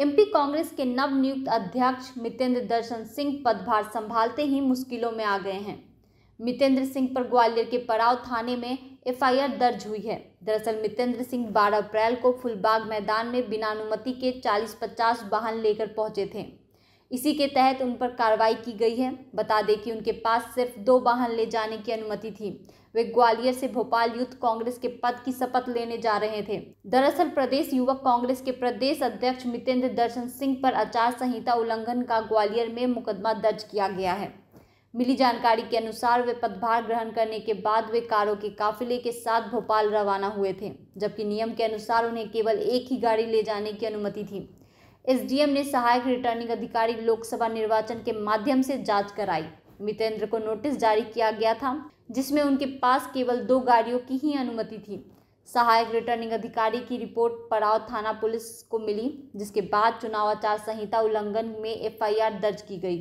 MP Congress के नवनियुक्त अध्यक्ष मितेंद्र दर्शन सिंह पदभार संभालते ही मुश्किलों में आ गए हैं मितेंद्र सिंह पर ग्वालियर के पड़ाव थाने में एफआईआर दर्ज हुई है दरअसल मितेंद्र सिंह 12 अप्रैल को फुलबाग मैदान में बिना अनुमति के 40-50 वाहन लेकर पहुंचे थे इसी के तहत उन पर कार्रवाई की गई है बता दें कि उनके पास सिर्फ दो वाहन ले जाने की अनुमति थी वे ग्वालियर से भोपाल यूथ कांग्रेस के पद की शपथ लेने जा रहे थे दरअसल प्रदेश युवक कांग्रेस के प्रदेश अध्यक्ष मितेंद्र दर्शन सिंह पर आचार संहिता उल्लंघन का ग्वालियर में मुकदमा दर्ज किया गया है मिली जानकारी के अनुसार वे पदभार ग्रहण करने के बाद वे कारों के काफिले के साथ भोपाल रवाना हुए थे जबकि नियम के अनुसार उन्हें केवल एक ही गाड़ी ले जाने की अनुमति थी एसडीएम ने सहायक रिटर्निंग अधिकारी लोकसभा निर्वाचन के माध्यम से जांच कराई मितेंद्र को नोटिस जारी किया गया था जिसमें उनके पास केवल दो गाड़ियों की ही अनुमति थी सहायक रिटर्निंग अधिकारी की रिपोर्ट पड़ाव थाना पुलिस को मिली जिसके बाद चुनाव आचार संहिता उल्लंघन में एफआईआर दर्ज की गई